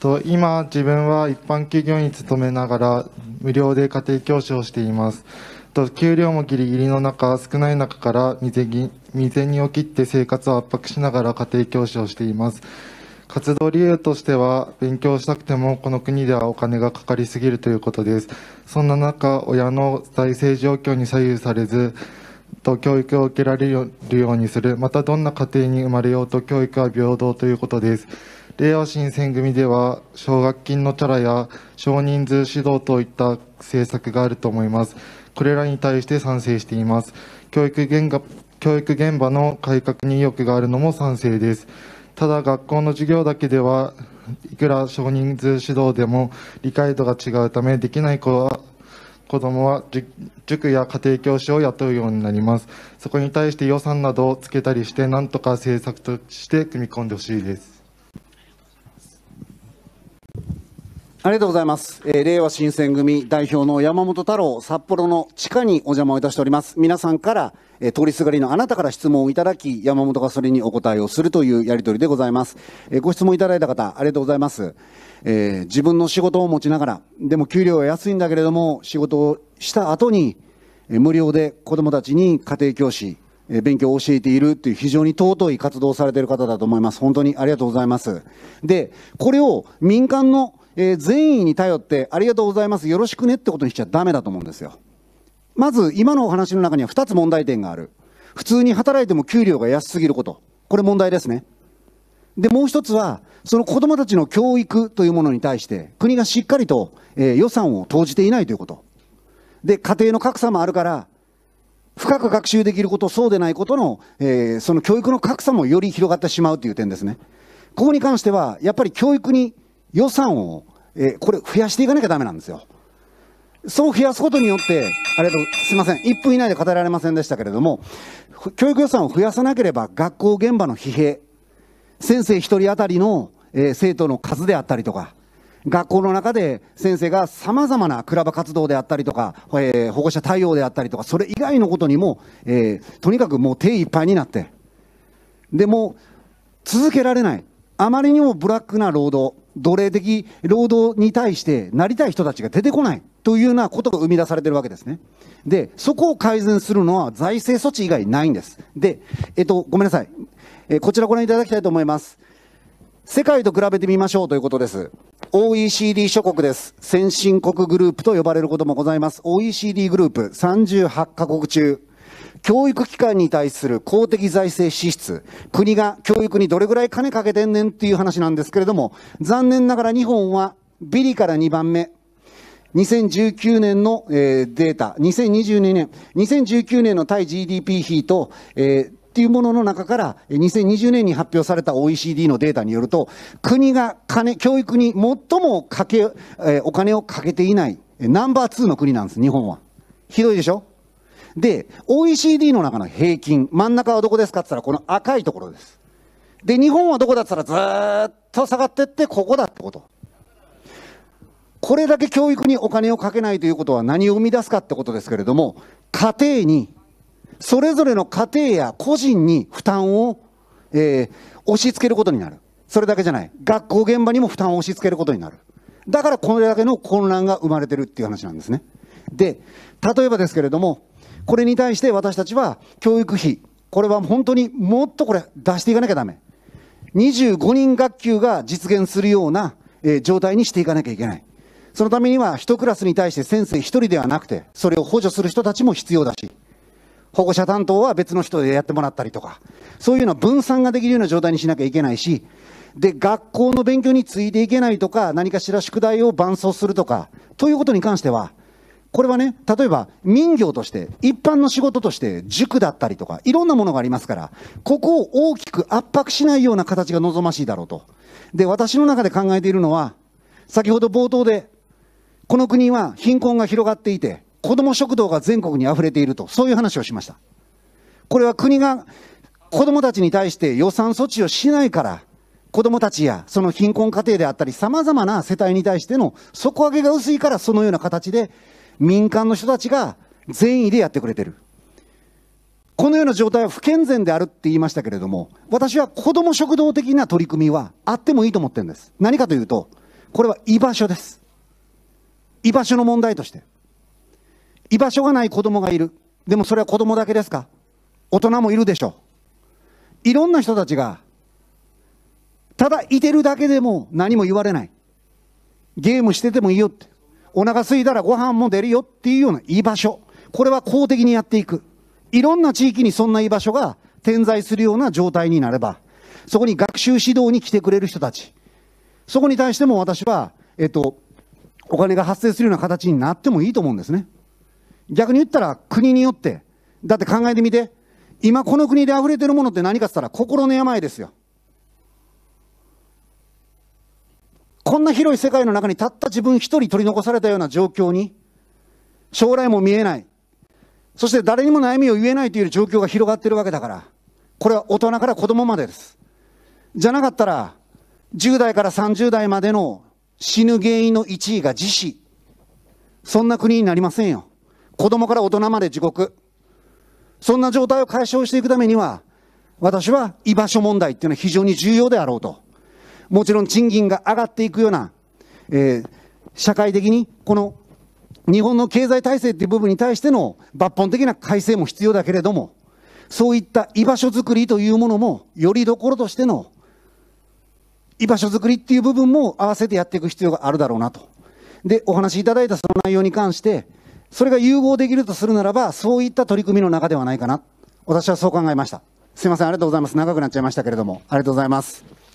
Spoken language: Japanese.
と今、自分は一般企業に勤めながら、無料で家庭教師をしています。と給料もギリギリの中、少ない中から未然起きって生活を圧迫しながら家庭教師をしています。活動理由としては、勉強したくてもこの国ではお金がかかりすぎるということです。そんな中、親の財政状況に左右されず、と教育を受けられるようにする、またどんな家庭に生まれようと教育は平等ということです。れい新選組では奨学金のチャラや少人数指導といった政策があると思います。これらに対して賛成しています。教育現場教育現場の改革に意欲があるのも賛成です。ただ学校の授業だけではいくら少人数指導でも理解度が違うためできない子は子どもは塾や家庭教師を雇うようになります。そこに対して予算などをつけたりして、なんとか政策として組み込んでほしいです。ありがとうございます。えー、令和新選組代表の山本太郎、札幌の地下にお邪魔をいたしております。皆さんから、えー、通りすがりのあなたから質問をいただき、山本がそれにお答えをするというやりとりでございます。えー、ご質問いただいた方、ありがとうございます。え自分の仕事を持ちながら、でも給料は安いんだけれども、仕事をした後に、え無料で子供たちに家庭教師、勉強を教えているという非常に尊い活動をされている方だと思います。本当にありがとうございます。で、これを民間のえー、善意に頼ってありがとうございますよろしくねってことにしちゃダメだと思うんですよまず今のお話の中には2つ問題点がある普通に働いても給料が安すぎることこれ問題ですねでもう一つはその子どもたちの教育というものに対して国がしっかりと、えー、予算を投じていないということで家庭の格差もあるから深く学習できることそうでないことの、えー、その教育の格差もより広がってしまうという点ですねここに関してはやっぱり教育に予算を、えー、これ増やしていかなきゃだめなんですよ。そう増やすことによって、ありがとう、すみません。1分以内で語られませんでしたけれども、教育予算を増やさなければ学校現場の疲弊、先生1人当たりの、えー、生徒の数であったりとか、学校の中で先生がさまざまなクラブ活動であったりとか、えー、保護者対応であったりとか、それ以外のことにも、えー、とにかくもう手いっぱいになって、でも続けられない、あまりにもブラックな労働、奴隷的労働に対してなりたい人たちが出てこないというようなことが生み出されてるわけですね。で、そこを改善するのは財政措置以外ないんです。で、えっと、ごめんなさい。えこちらご覧いただきたいと思います。世界と比べてみましょうということです。OECD 諸国です。先進国グループと呼ばれることもございます。OECD グループ38カ国中教育機関に対する公的財政支出、国が教育にどれぐらい金かけてんねんっていう話なんですけれども、残念ながら日本はビリから2番目、2019年の、えデータ、2022年、2019年の対 GDP 比と、えー、っていうものの中から、2020年に発表された OECD のデータによると、国が金、教育に最もかけ、えー、お金をかけていない、ナンバー2の国なんです、日本は。ひどいでしょで、OECD の中の平均、真ん中はどこですかって言ったら、この赤いところです。で、日本はどこだって言ったら、ずっと下がってって、ここだってこと。これだけ教育にお金をかけないということは何を生み出すかってことですけれども、家庭に、それぞれの家庭や個人に負担を、えー、押し付けることになる。それだけじゃない。学校現場にも負担を押し付けることになる。だからこれだけの混乱が生まれてるっていう話なんですね。で、例えばですけれども、これに対して私たちは教育費、これは本当にもっとこれ出していかなきゃだめ。25人学級が実現するような、えー、状態にしていかなきゃいけない。そのためには1クラスに対して先生1人ではなくて、それを補助する人たちも必要だし、保護者担当は別の人でやってもらったりとか、そういうような分散ができるような状態にしなきゃいけないし、で、学校の勉強についていけないとか、何かしら宿題を伴走するとか、ということに関しては、これはね、例えば民業として、一般の仕事として、塾だったりとか、いろんなものがありますから、ここを大きく圧迫しないような形が望ましいだろうと。で、私の中で考えているのは、先ほど冒頭で、この国は貧困が広がっていて、子ども食堂が全国に溢れていると、そういう話をしました。これは国が子どもたちに対して予算措置をしないから、子どもたちやその貧困家庭であったり、さまざまな世帯に対しての底上げが薄いから、そのような形で民間の人たちが善意でやってくれてる。このような状態は不健全であるって言いましたけれども、私は子ども食堂的な取り組みはあってもいいと思ってるんです。何かというと、これは居場所です。居場所の問題として。居場所がない子どもがいる。でもそれは子どもだけですか大人もいるでしょう。いろんな人たちが、ただいてるだけでも何も言われない。ゲームしててもいいよって。お腹すいたらご飯も出るよっていうような居場所。これは公的にやっていく。いろんな地域にそんな居場所が点在するような状態になれば、そこに学習指導に来てくれる人たち。そこに対しても私は、えっと、お金が発生するような形になってもいいと思うんですね。逆に言ったら国によって、だって考えてみて、今この国で溢れてるものって何かって言ったら心の病ですよ。こんな広い世界の中にたった自分一人取り残されたような状況に、将来も見えない、そして誰にも悩みを言えないという状況が広がっているわけだから、これは大人から子供までです。じゃなかったら、10代から30代までの死ぬ原因の1位が自死。そんな国になりませんよ。子供から大人まで地獄。そんな状態を解消していくためには、私は居場所問題っていうのは非常に重要であろうと。もちろん賃金が上がっていくような、えー、社会的にこの日本の経済体制という部分に対しての抜本的な改正も必要だけれども、そういった居場所づくりというものも、よりどころとしての居場所づくりっていう部分も合わせてやっていく必要があるだろうなと。で、お話しいただいたその内容に関して、それが融合できるとするならば、そういった取り組みの中ではないかな。私はそう考えました。すみません、ありがとうございます。長くなっちゃいましたけれども、ありがとうございます。